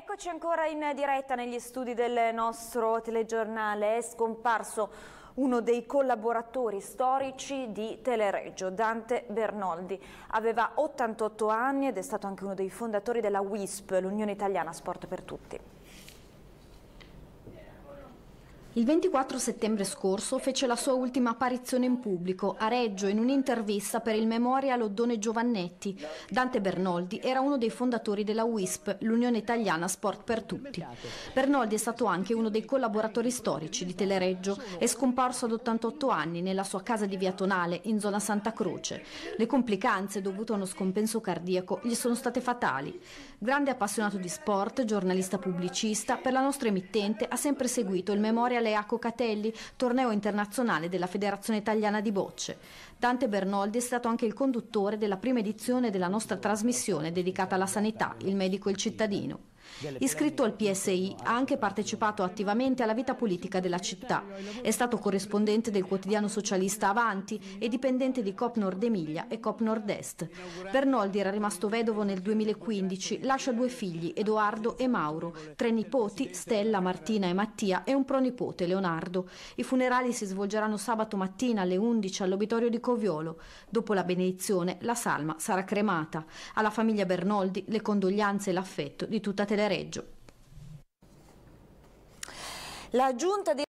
Eccoci ancora in diretta negli studi del nostro telegiornale. È scomparso uno dei collaboratori storici di Telereggio, Dante Bernoldi. Aveva 88 anni ed è stato anche uno dei fondatori della WISP, l'Unione Italiana Sport per Tutti. Il 24 settembre scorso fece la sua ultima apparizione in pubblico a Reggio in un'intervista per il Memorial Oddone Giovannetti. Dante Bernoldi era uno dei fondatori della WISP, l'Unione Italiana Sport per Tutti. Bernoldi è stato anche uno dei collaboratori storici di Telereggio e scomparso ad 88 anni nella sua casa di Via Tonale in zona Santa Croce. Le complicanze dovute a uno scompenso cardiaco gli sono state fatali. Grande appassionato di sport, giornalista pubblicista, per la nostra emittente ha sempre seguito il Memorial vittoria Leaco Catelli, torneo internazionale della Federazione Italiana di Bocce. Dante Bernoldi è stato anche il conduttore della prima edizione della nostra trasmissione dedicata alla sanità, il medico e il cittadino. Iscritto al PSI, ha anche partecipato attivamente alla vita politica della città. È stato corrispondente del quotidiano socialista Avanti e dipendente di Cop Nord Emilia e Cop Nord Est. Bernoldi era rimasto vedovo nel 2015, lascia due figli, Edoardo e Mauro, tre nipoti, Stella, Martina e Mattia e un pronipote, Leonardo. I funerali si svolgeranno sabato mattina alle 11 all'obitorio di Coviolo. Dopo la benedizione, la salma sarà cremata. Alla famiglia Bernoldi le condoglianze e l'affetto di tutta Televisione. Telereggio. La giunta di